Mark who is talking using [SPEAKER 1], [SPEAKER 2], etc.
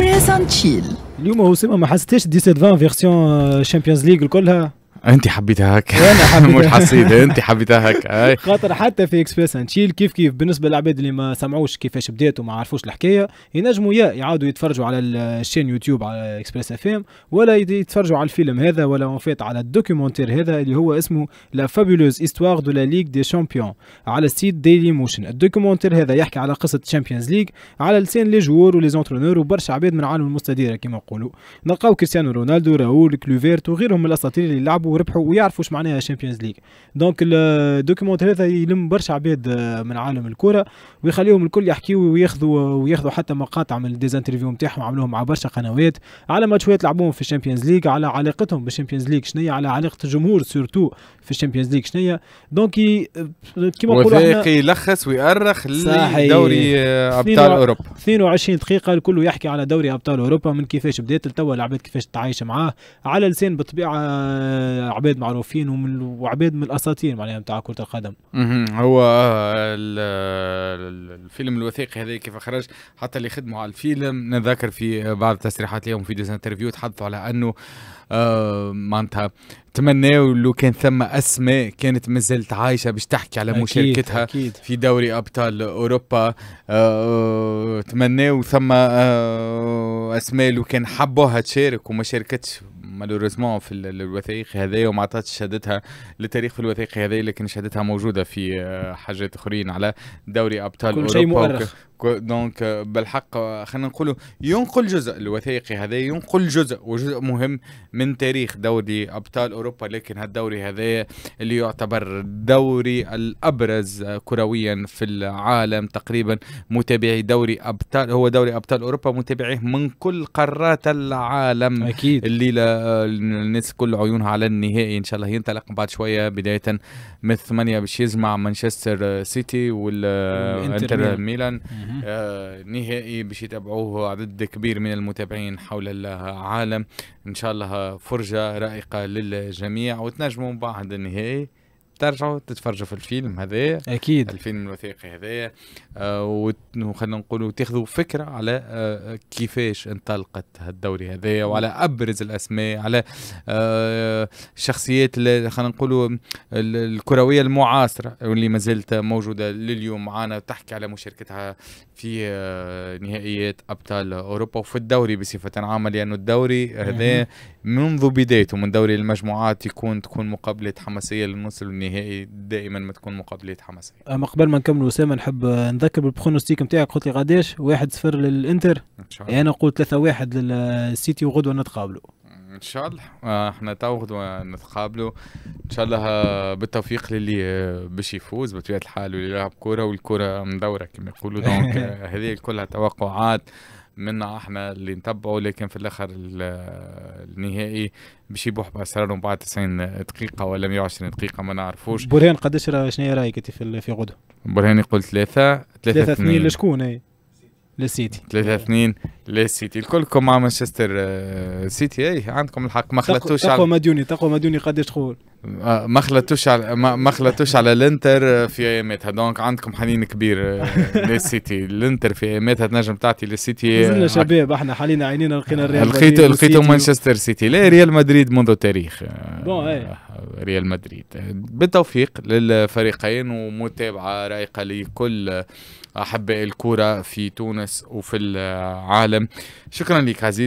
[SPEAKER 1] اسبريس اليوم هو سيما ما حسيتيش دي فيرسيون شامبيونز ليغ كلها
[SPEAKER 2] انت حبيتها هيك انا حبيتها مش حسيت انت حبيتها هيك
[SPEAKER 1] خاطر حتى في اكسبريس تشيل كيف كيف بالنسبه للعباد اللي ما سمعوش كيفاش بدات وما عرفوش الحكايه ينجموا يا يعاودوا يتفرجوا على الشين يوتيوب على اكسبريس اف ام ولا يتفرجوا على الفيلم هذا ولا اون فيت على الدوكيومونتير هذا اللي هو اسمه لا فابولوز ايستوار دو لا ليغ دي شامبيون على السيت ديلي موشن الدوكيومونتير هذا يحكي على قصه الشامبيونز ليغ على لسان لي جوور ولي زونترونور وبرشا عباد من العالم المستديره كما نقولوا نلقاو كريستيانو رونالدو راول كلوفيرت وغيرهم من الاساطير اللي لعبوا وربحوا ويعرفوا واش معناها الشامبيونز ليغ دونك الدوكيمنت هذا يلم برشا عباد آه، من عالم الكره ويخليهم الكل يحكيوا وياخذوا آه، وياخذوا حتى مقاطع من ديزانترفيو نتاعهم عملوهم مع برشا قنوات على ماتشات لعبوهم في الشامبيونز ليغ على علاقتهم بالشامبيونز ليغ شنو على علاقه الجمهور سورتو في الشامبيونز ليغ هي دونك كيما نقولوا وثائقي يلخص ويأرخ لدوري آه، ابطال اوروبا 22 دقيقه الكل يحكي على دوري ابطال اوروبا من كيفاش بدات لتوا العباد كيفاش تعايش معاه على لسان بالطبيعه عبيد معروفين ومن وعبيد من الاساطير معناها نتاع كره القدم.
[SPEAKER 2] هو آه، الفيلم الوثيقي هذا كيف خرج حتى اللي خدموا على الفيلم نذكر في بعض التصريحات اليوم في انترفيو تحدثوا على انه آه، معناتها تمناوا لو كان ثم اسماء كانت مازالت عايشه باش تحكي على مشاركتها أكيد في دوري ابطال اوروبا آه، تمناوا ثم اسماء لو كان حبوها تشارك وما شاركتش مالوريزمون في الوثائقي هذايا وما عطاتش شهادتها للتاريخ في الوثائقي هذايا لكن شهادتها موجوده في آه، حاجات اخرين على دوري ابطال كل شيء مؤرخ دونك آه، بالحق آه، خلينا نقولوا ينقل جزء الوثائقي هذا ينقل جزء وجزء مهم من تاريخ دوري ابطال اوروبا لكن هالدوري هذا اللي يعتبر الدوري الابرز كرويا في العالم تقريبا متابعي دوري ابطال هو دوري ابطال اوروبا متابعيه من كل قارات العالم اكيد الليله الناس كل عيونها على النهائي ان شاء الله ينطلق بعد شويه بدايه من الثمانيه باش يجمع مانشستر سيتي والانتر ميلان آه، نهائي باش يتابعوه عدد كبير من المتابعين حول العالم ان شاء الله فرجه رائقه للجميع وتنجموا بعد النهائي ترجعوا تتفرجوا في الفيلم هذايا اكيد الفيلم الوثائقي هذايا آه وخلينا نقولوا تاخذوا فكره على آه كيفاش انطلقت الدوري هذايا وعلى ابرز الاسماء على آه الشخصيات خلينا نقولوا الكرويه المعاصره واللي ما زالت موجوده لليوم معنا تحكي على مشاركتها في آه نهائيات ابطال اوروبا وفي الدوري بصفه عامه لانه الدوري هذا منذ بدايته من دوري المجموعات يكون تكون مقابله حماسيه للنصر النهائي دائما ما تكون مقابلات حماسيه.
[SPEAKER 1] اما قبل ما نكمل اسامه نحب نذكر بالبرونوستيك نتاعك قلت لي غداش 1-0 للانتر ان شاء الله انا قلت 3-1 للسيتي وغدوه نتقابلوا.
[SPEAKER 2] ان شاء الله آه، احنا تو غدوه نتقابلوا ان شاء الله آه، بالتوفيق للي آه، باش يفوز بطبيعه الحال واللي يلعب كوره والكوره مدوره كما يقولوا دونك هذه كلها توقعات منا احنا اللي نتبعه لكن في الاخر النهائي باش يبوح من بعد 90 دقيقه ولا 120 دقيقه ما نعرفوش برهان
[SPEAKER 1] قداش شنو رايك انت في في غدو؟
[SPEAKER 2] برهان يقول ثلاثه ثلاثه اثنين لشكون اي؟ للسيتي ثلاثة اثنين للسيتي الكلكم مع مانشستر آه، سيتي اي عندكم الحق ما خلطتوش تقوى
[SPEAKER 1] مديوني تقوى مديوني قداش تقول
[SPEAKER 2] ما خلتوش على ما خلتوش على الانتر في اياماتها دونك عندكم حنين كبير آه، للسيتي الانتر في اياماتها تنجم تعطي للسيتي زلنا آه، شباب
[SPEAKER 1] احنا حالينا عينينا لقينا الريال مدريد لقيتو مانشستر
[SPEAKER 2] سيتي لا ريال مدريد منذ تاريخ آه، بون ايه ريال مدريد بالتوفيق للفريقين ومتابعه رايقه لكل احباء الكره في تونس وفي العالم شكرا لك عزيز